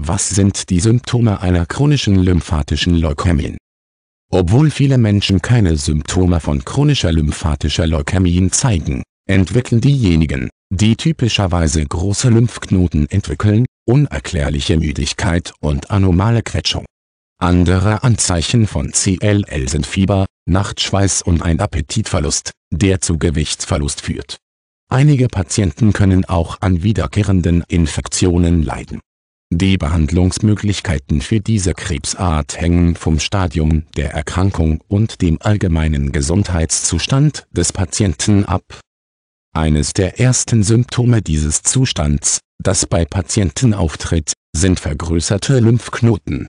Was sind die Symptome einer chronischen lymphatischen Leukämie? Obwohl viele Menschen keine Symptome von chronischer lymphatischer Leukämie zeigen, entwickeln diejenigen, die typischerweise große Lymphknoten entwickeln, unerklärliche Müdigkeit und anormale Quetschung. Andere Anzeichen von CLL sind Fieber, Nachtschweiß und ein Appetitverlust, der zu Gewichtsverlust führt. Einige Patienten können auch an wiederkehrenden Infektionen leiden die Behandlungsmöglichkeiten für diese Krebsart hängen vom Stadium der Erkrankung und dem allgemeinen Gesundheitszustand des Patienten ab. Eines der ersten Symptome dieses Zustands, das bei Patienten auftritt, sind vergrößerte Lymphknoten.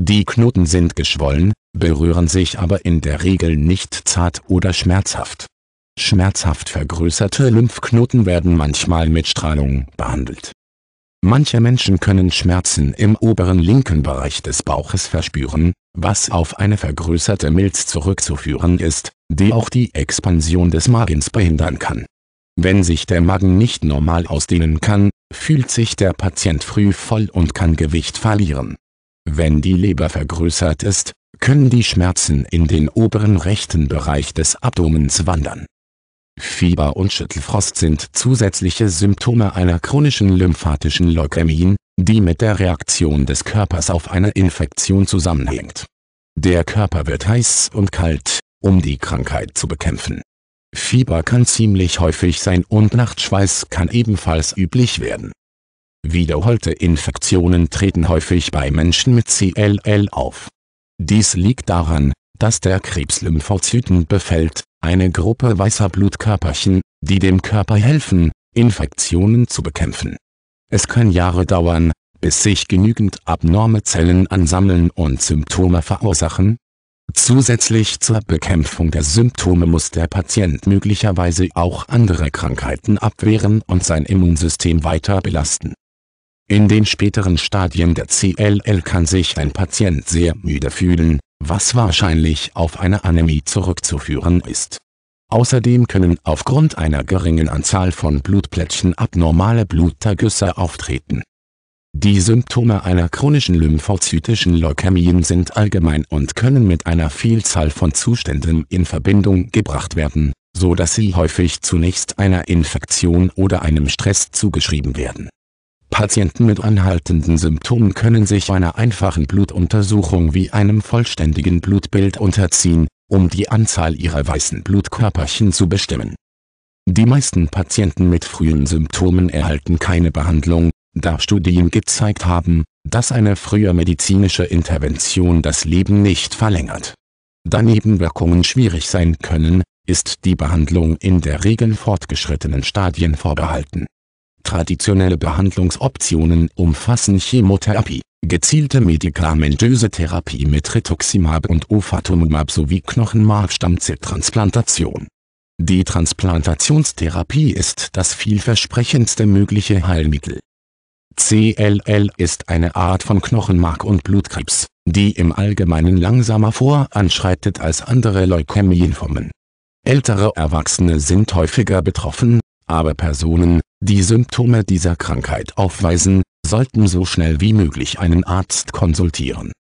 Die Knoten sind geschwollen, berühren sich aber in der Regel nicht zart oder schmerzhaft. Schmerzhaft vergrößerte Lymphknoten werden manchmal mit Strahlung behandelt Manche Menschen können Schmerzen im oberen linken Bereich des Bauches verspüren, was auf eine vergrößerte Milz zurückzuführen ist, die auch die Expansion des Magens behindern kann. Wenn sich der Magen nicht normal ausdehnen kann, fühlt sich der Patient früh voll und kann Gewicht verlieren. Wenn die Leber vergrößert ist, können die Schmerzen in den oberen rechten Bereich des Abdomens wandern Fieber und Schüttelfrost sind zusätzliche Symptome einer chronischen lymphatischen Leukämie, die mit der Reaktion des Körpers auf eine Infektion zusammenhängt. Der Körper wird heiß und kalt, um die Krankheit zu bekämpfen. Fieber kann ziemlich häufig sein und Nachtschweiß kann ebenfalls üblich werden. Wiederholte Infektionen treten häufig bei Menschen mit CLL auf. Dies liegt daran, dass der Krebs Lymphozyten befällt, eine Gruppe weißer Blutkörperchen, die dem Körper helfen, Infektionen zu bekämpfen. Es kann Jahre dauern, bis sich genügend abnorme Zellen ansammeln und Symptome verursachen? Zusätzlich zur Bekämpfung der Symptome muss der Patient möglicherweise auch andere Krankheiten abwehren und sein Immunsystem weiter belasten. In den späteren Stadien der CLL kann sich ein Patient sehr müde fühlen, was wahrscheinlich auf eine Anämie zurückzuführen ist. Außerdem können aufgrund einer geringen Anzahl von Blutplättchen abnormale Blutergüsse auftreten. Die Symptome einer chronischen lymphozytischen Leukämien sind allgemein und können mit einer Vielzahl von Zuständen in Verbindung gebracht werden, so dass sie häufig zunächst einer Infektion oder einem Stress zugeschrieben werden Patienten mit anhaltenden Symptomen können sich einer einfachen Blutuntersuchung wie einem vollständigen Blutbild unterziehen, um die Anzahl ihrer weißen Blutkörperchen zu bestimmen. Die meisten Patienten mit frühen Symptomen erhalten keine Behandlung, da Studien gezeigt haben, dass eine frühe medizinische Intervention das Leben nicht verlängert. Da Nebenwirkungen schwierig sein können, ist die Behandlung in der Regel fortgeschrittenen Stadien vorbehalten Traditionelle Behandlungsoptionen umfassen Chemotherapie, gezielte medikamentöse Therapie mit Rituximab und Ofatumumab sowie Knochenmarkstammzelltransplantation. Die Transplantationstherapie ist das vielversprechendste mögliche Heilmittel. CLL ist eine Art von Knochenmark- und Blutkrebs, die im Allgemeinen langsamer voranschreitet als andere Leukämienformen. Ältere Erwachsene sind häufiger betroffen, aber Personen, die Symptome dieser Krankheit aufweisen, sollten so schnell wie möglich einen Arzt konsultieren